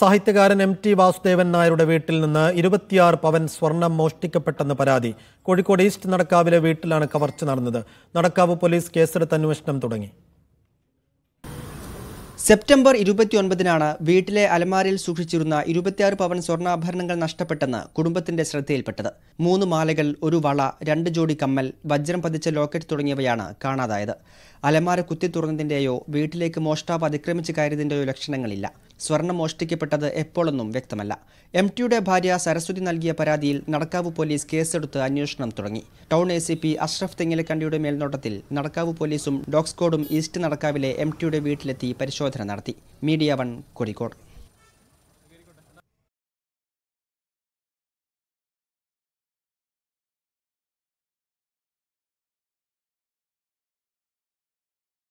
സാഹിത്യകാരൻ M T Vasudevan നായരുടെ വീട്ടിൽ നിന്ന് ഇരുപത്തിയാറ് പവൻ സ്വർണം മോഷ്ടിക്കപ്പെട്ടെന്ന് പരാതി കോഴിക്കോട് ഈസ്റ്റ് നടക്കാവിലെ വീട്ടിലാണ് കവർച്ച നടന്നത് നടക്കാവ് പോലീസ് കേസെടുത്ത് അന്വേഷണം തുടങ്ങി സെപ്റ്റംബർ ഇരുപത്തിയൊൻപതിനാണ് വീട്ടിലെ അലമാരയിൽ സൂക്ഷിച്ചിരുന്ന ഇരുപത്തിയാറ് പവൻ സ്വർണ്ണാഭരണങ്ങൾ നഷ്ടപ്പെട്ടെന്ന് കുടുംബത്തിന്റെ ശ്രദ്ധയിൽപ്പെട്ടത് മൂന്ന് മാലകൾ ഒരു വള രണ്ട് ജോഡി കമ്മൽ വജ്രം പതിച്ച ലോക്കറ്റ് തുടങ്ങിയവയാണ് കാണാതായത് അലമാര കുത്തി തുറന്നതിൻ്റെയോ വീട്ടിലേക്ക് മോഷ്ടാവ് അതിക്രമിച്ച് കയറിയതിൻ്റെയോ ലക്ഷണങ്ങളില്ല സ്വർണം മോഷ്ടിക്കപ്പെട്ടത് എപ്പോഴൊന്നും വ്യക്തമല്ല എം ടിയുടെ ഭാര്യ സരസ്വതി നൽകിയ പരാതിയിൽ നടക്കാവ് പോലീസ് കേസെടുത്ത് അന്വേഷണം തുടങ്ങി town A C P Ashraf തെങ്ങിലക്കണ്ടിയുടെ മേൽനോട്ടത്തിൽ നടക്കാവ് പോലീസും ഡോഗ് സ്ക്വാഡും ഈസ്റ്റ് നടക്കാവിലെ എം ടിയുടെ വീട്ടിലെത്തി പരിശോധന നടത്തി മീഡിയ വൺ കോഴിക്കോട്